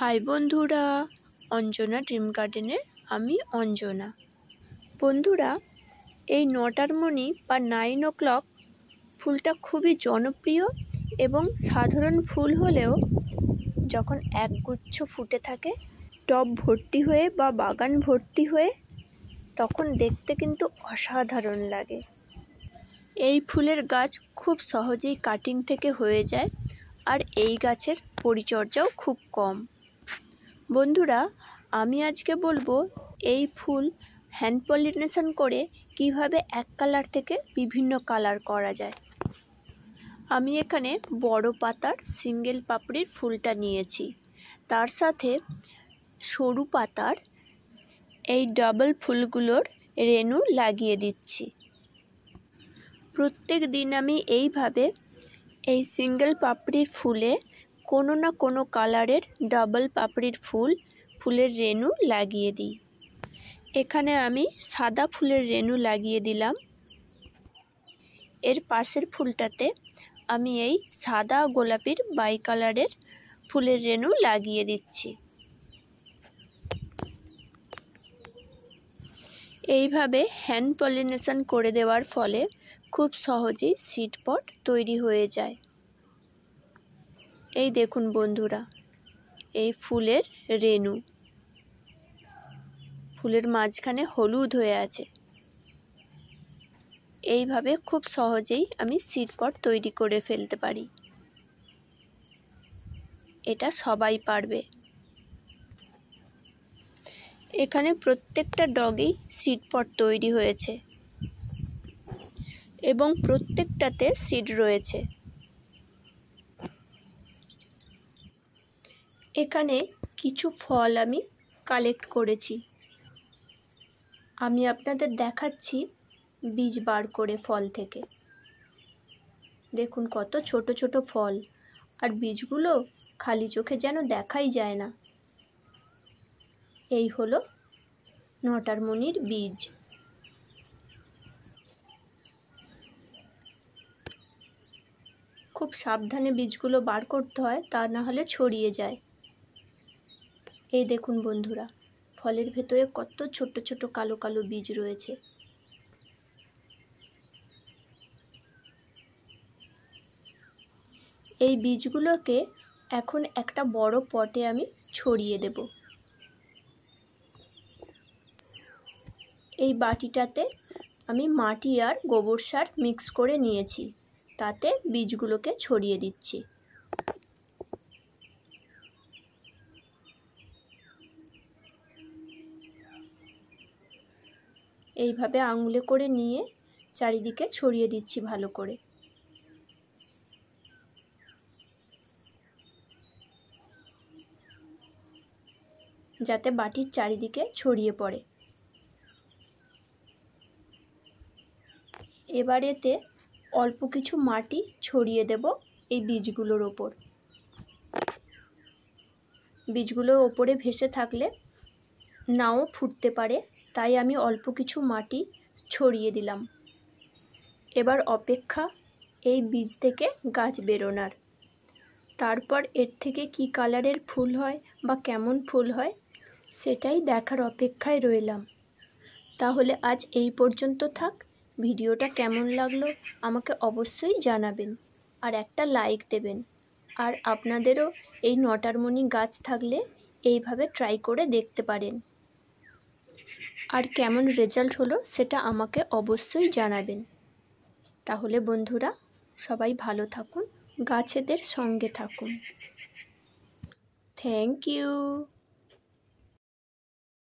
high বন্ধুরা Anjana dream গার্ডেনের আমি অঞ্জনা বন্ধুরা এই নটার মণি বা নাইন ও ক্লক ফুলটা খুবই জনপ্রিয় এবং সাধারণ ফুল হলেও যখন একগুচ্ছ ফুটে থাকে টব ভর্তি হয়ে বা বাগান ভর্তি হয়ে তখন দেখতে কিন্তু অসাধারণ লাগে এই ফুলের গাছ খুব সহজেই কাটিং থেকে হয়ে যায় আর এই গাছের পরিচর্যাও খুব কম বন্ধুরা আমি আজকে বলবো এই ফুল হ্যান্ড পলিনেশন করে কিভাবে এক কালার থেকে বিভিন্ন কালার করা যায় আমি এখানে বড় পাতার সিঙ্গেল পাপড়ির ফুলটা নিয়েছি তার সাথে সরু পাতার এই ডাবল ফুলগুলোর রেনু লাগিয়ে দিচ্ছি প্রত্যেক দিন আমি এইভাবে এই সিঙ্গেল পাপড়ির ফুলে কোনো না কোনো কালারের ডাবল পাপড়ির ফুল ফুলের রেণু লাগিয়ে দিই এখানে আমি সাদা ফুলের রেণু লাগিয়ে দিলাম এর পাশের ফুলটাতে আমি এই সাদা গোলাপির বাই কালারের ফুলের রেণু লাগিয়ে দিচ্ছি এইভাবে হ্যান্ড পলিনেশন করে দেওয়ার ফলে খুব সহজেই সিট পট তৈরি হয়ে যায় এই দেখুন বন্ধুরা এই ফুলের রেনু ফুলের মাঝখানে হলুদ হয়ে আছে এইভাবে খুব সহজেই আমি সিটপট তৈরি করে ফেলতে পারি এটা সবাই পারবে এখানে প্রত্যেকটা ডগেই সিটপট তৈরি হয়েছে এবং প্রত্যেকটাতে সিট রয়েছে এখানে কিছু ফল আমি কালেক্ট করেছি আমি আপনাদের দেখাচ্ছি বীজ বার করে ফল থেকে দেখুন কত ছোট ছোট ফল আর বীজগুলো খালি চোখে যেন দেখাই যায় না এই হলো নটারমণির বীজ খুব সাবধানে বীজগুলো বার করতে হয় তা না হলে ছড়িয়ে যায় এই দেখুন বন্ধুরা ফলের ভেতরে কত ছোট ছোট কালো কালো বীজ রয়েছে এই বীজগুলোকে এখন একটা বড় পটে আমি ছড়িয়ে দেব এই বাটিটাতে আমি মাটি আর গোবর সার মিক্স করে নিয়েছি তাতে বীজগুলোকে ছড়িয়ে দিচ্ছি এইভাবে আঙুলে করে নিয়ে চারিদিকে ছড়িয়ে দিচ্ছি ভালো করে যাতে বাটির চারিদিকে ছড়িয়ে পড়ে এবার এতে অল্প কিছু মাটি ছড়িয়ে দেব এই বীজগুলোর ওপর বীজগুলো ওপরে ভেসে থাকলে নাও ফুটতে পারে তাই আমি অল্প কিছু মাটি ছড়িয়ে দিলাম এবার অপেক্ষা এই বীজ থেকে গাছ বেরোনার তারপর এর থেকে কি কালারের ফুল হয় বা কেমন ফুল হয় সেটাই দেখার অপেক্ষায় রইলাম তাহলে আজ এই পর্যন্ত থাক ভিডিওটা কেমন লাগলো আমাকে অবশ্যই জানাবেন আর একটা লাইক দেবেন আর আপনাদেরও এই নটারমণি গাছ থাকলে এইভাবে ট্রাই করে দেখতে পারেন আর কেমন রেজাল্ট হলো সেটা আমাকে অবশ্যই জানাবেন তাহলে বন্ধুরা সবাই ভালো থাকুন গাছেদের সঙ্গে থাকুন থ্যাংক ইউ